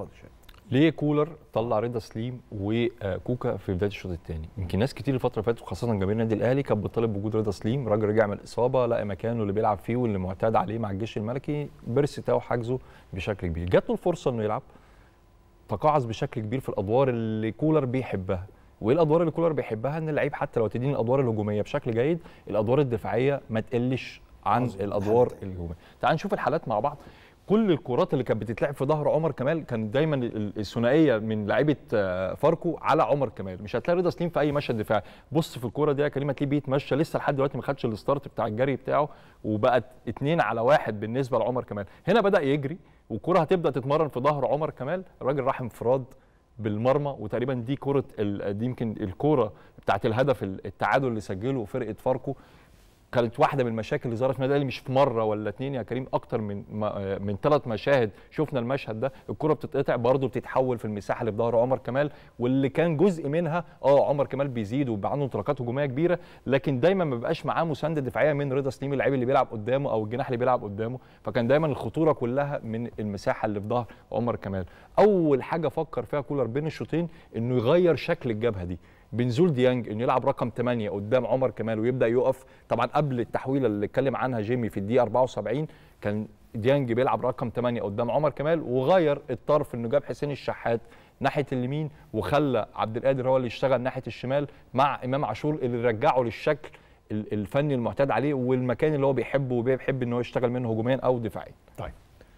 اتفضل ليه كولر طلع رضا سليم وكوكا في بدايه الشوط الثاني؟ يمكن ناس كتير الفتره اللي فاتت وخاصه جماهير النادي الاهلي كانت بتطالب بوجود رضا سليم، راجل رجع من الاصابه لقى مكانه اللي بيلعب فيه واللي معتاد عليه مع الجيش الملكي بيرسي تاو حجزه بشكل كبير، جات له الفرصه انه يلعب تقاعس بشكل كبير في الادوار اللي كولر بيحبها، وايه الادوار اللي كولر بيحبها؟ ان اللعيب حتى لو تديني الادوار الهجوميه بشكل جيد، الادوار الدفاعيه ما تقلش عن الادوار الهجوميه. تعال نشوف الحالات مع بعض كل الكرات اللي كانت بتتلعب في ظهر عمر كمال كان دايما الثنائيه من لعيبه آه، فاركو على عمر كمال مش هتلاقي رضا سليم في اي مشهد دفاعي بص في الكوره دي يا كريم هتلاقيه بيتمشى لسه لحد دلوقتي ما خدش الستارت بتاع الجري بتاعه وبقت اتنين على واحد بالنسبه لعمر كمال هنا بدا يجري والكوره هتبدا تتمرن في ظهر عمر كمال الراجل راح انفراد بالمرمى وتقريبا دي كره دي يمكن الكوره بتاعت الهدف التعادل اللي سجله فرقه فاركو كانت واحده من المشاكل اللي ظهرت في النادي مش في مره ولا اتنين يا كريم اكتر من آه، من ثلاث مشاهد شفنا المشهد ده الكره بتتقطع برضه بتتحول في المساحه اللي في ظهر عمر كمال واللي كان جزء منها اه عمر كمال بيزيد وبيبقى عنده انطلاقات هجوميه كبيره لكن دايما ما بيبقاش معاه مسانده دفاعيه من رضا سليم اللعيب اللي بيلعب قدامه او الجناح اللي بيلعب قدامه فكان دايما الخطوره كلها من المساحه اللي في ظهر عمر كمال اول حاجه فكر فيها كولر بين الشوطين انه يغير شكل الجبهه دي بنزول ديانج انه يلعب رقم 8 قدام عمر كمال ويبدا يقف طبعا قبل التحويله اللي اتكلم عنها جيمي في الدقيقه 74 كان ديانج بيلعب رقم 8 قدام عمر كمال وغير الطرف انه جاب حسين الشحات ناحيه اليمين وخلى عبد القادر هو اللي يشتغل ناحيه الشمال مع امام عاشور اللي رجعه للشكل الفني المعتاد عليه والمكان اللي هو بيحبه وبيحب ان هو يشتغل منه هجوميا او دفاعيا. طيب